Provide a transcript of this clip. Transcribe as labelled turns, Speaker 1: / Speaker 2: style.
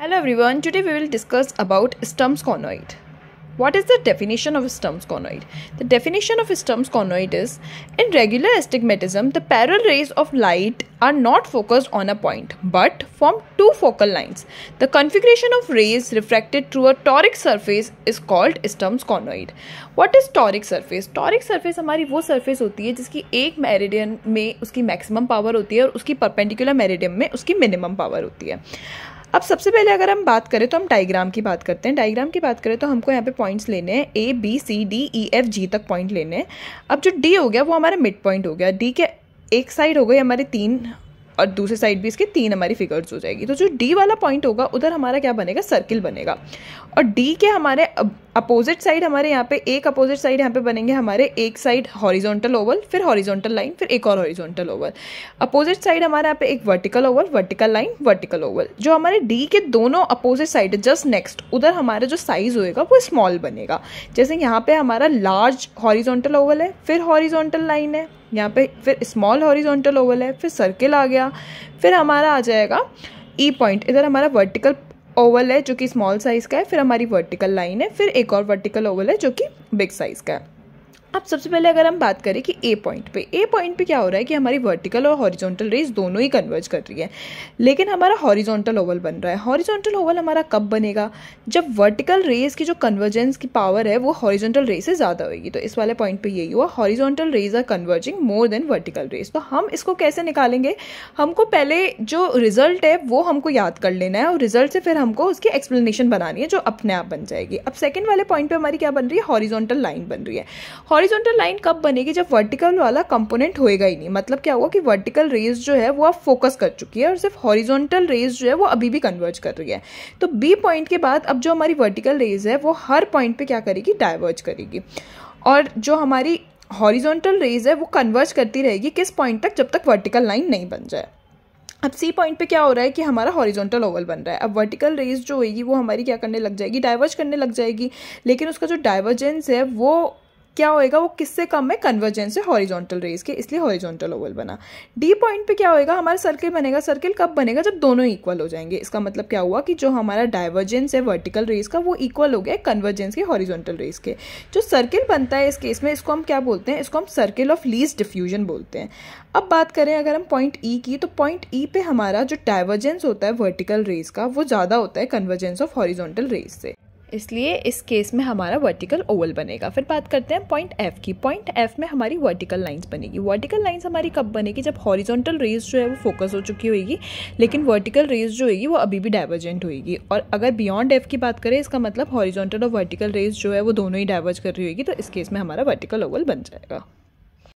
Speaker 1: Hello everyone, today we will discuss about Sturm's conoid. What is the definition of Sturm's conoid? The definition of Sturm's conoid is in regular astigmatism, the parallel rays of light are not focused on a point but form two focal lines. The configuration of rays refracted through a toric surface is called Sturm's conoid. What is toric surface? toric surface हमारी वो surface होती है जिसकी एक meridian में उसकी maximum power होती है और उसकी perpendicular meridian में उसकी minimum power होती है अब सबसे पहले अगर हम बात करें तो हम डायग्राम की बात करते हैं डायग्राम की बात करें तो हमको यहाँ पे पॉइंट्स लेने हैं A B C D E F G तक पॉइंट लेने हैं अब जो डी हो गया वो हमारा मिड पॉइंट हो गया डी के एक साइड हो गई हमारे तीन और दूसरे साइड भी इसके तीन हमारी फिगर्स हो जाएगी तो जो डी वाला पॉइंट होगा उधर हमारा क्या बनेगा सर्किल बनेगा और डी के हमारे अपोजिट साइड हमारे यहाँ पे एक अपोजिट साइड यहाँ पे बनेंगे हमारे एक साइड हॉरिजॉन्टल ओवल फिर हॉरिजॉन्टल लाइन फिर एक और हॉरिजॉन्टल ओवल अपोजिट साइड हमारे यहाँ पे एक vertical oval vertical line vertical oval जो हमारे डी के दोनों अपोजिट साइड जस्ट नेक्स्ट उधर हमारा जो साइज होएगा वो स्मॉल बनेगा जैसे यहाँ पे हमारा लार्ज हॉरिजॉन्टल ओवल है फिर हॉरिजॉन्टल लाइन है यहाँ पे फिर स्मॉल हॉरिजॉन्टल ओवल है फिर सर्किल आ गया फिर हमारा आ जाएगा ई e पॉइंट इधर हमारा वर्टिकल ओवल है जो कि स्मॉल साइज़ का है फिर हमारी वर्टिकल लाइन है फिर एक और वर्टिकल ओवल है जो कि बिग साइज़ का है अब सबसे पहले अगर हम बात करें कि ए पॉइंट पे ए पॉइंट पे क्या हो रहा है कि हमारी वर्टिकल और हॉरिजॉन्टल रेज दोनों ही कन्वर्ज कर रही है लेकिन हमारा हॉरिजॉन्टल ओवल बन रहा है हॉरिजॉन्टल ओवल हमारा कब बनेगा जब वर्टिकल रेज की जो कन्वर्जेंस की पावर है वो हॉरिजॉन्टल रेज से ज़्यादा होगी तो इस वाले पॉइंट पर यही हुआ horizontal rays are converging more than vertical rays तो हम इसको कैसे निकालेंगे हमको पहले जो रिजल्ट है वो हमको याद कर लेना है और रिजल्ट से फिर हमको उसकी एक्सप्लेनेशन बनानी है जो अपने आप बन जाएगी अब सेकेंड वाले पॉइंट पर हमारी क्या बन रही है हॉरिजॉन्टल लाइन बन रही है हॉरिजॉन्टल लाइन कब बनेगी जब वर्टिकल वाला कंपोनेंट होएगा ही नहीं मतलब क्या हुआ कि वर्टिकल रेज जो है वो अब फोकस कर चुकी है और सिर्फ हॉरिजॉन्टल रेज जो है वो अभी भी कन्वर्ज कर रही है तो बी पॉइंट के बाद अब जो हमारी वर्टिकल रेज है वो हर पॉइंट पे क्या करेगी डाइवर्ज करेगी और जो हमारी हॉरिजॉन्टल रेज है वो कन्वर्ज करती रहेगी किस पॉइंट तक जब तक वर्टिकल लाइन नहीं बन जाए अब सी पॉइंट पे क्या हो रहा है कि हमारा हॉरिजॉन्टल ओवल बन रहा है अब वर्टिकल रेज जो होगी वो हमारी क्या करने लग जाएगी डाइवर्ज करने लग जाएगी लेकिन उसका जो डाइवर्जेंस है वो क्या होएगा वो किससे कम है कन्वर्जेंस है हॉरिजॉन्टल रेज के इसलिए हॉरिजॉन्टल ओवल बना डी पॉइंट पे क्या होएगा हमारा सर्किल बनेगा सर्किल कब बनेगा जब दोनों इक्वल हो जाएंगे इसका मतलब क्या हुआ कि जो हमारा डाइवर्जेंस है वर्टिकल रेज का वो इक्वल हो गया कन्वर्जेंस के हॉरिजॉन्टल रेज के जो सर्किल बनता है इस केस में इसको हम क्या बोलते हैं इसको हम सर्किल ऑफ लीज डिफ्यूजन बोलते हैं अब बात करें अगर हम पॉइंट ई e की तो पॉइंट ई e पे हमारा जो डाइवर्जेंस होता है वर्टिकल रेज का वो ज़्यादा होता है कन्वर्जेंस ऑफ हॉरिजॉन्टल रेज से इसलिए इस केस में हमारा वर्टिकल ओवल बनेगा फिर बात करते हैं पॉइंट एफ की पॉइंट एफ में हमारी वर्टिकल लाइंस बनेगी वर्टिकल लाइंस हमारी कब बनेगी जब हॉरिजॉन्टल रेज जो है वो फोकस हो चुकी होगी लेकिन वर्टिकल रेज जो होगी वो अभी भी डाइवर्जेंट होगी और अगर बियॉन्ड एफ की बात करें इसका मतलब हॉरिजॉन्टल और वर्टिकल रेज जो है वो दोनों ही डाइवर्ज कर रही होगी तो इस केस में हमारा वर्टिकल ओवल बन जाएगा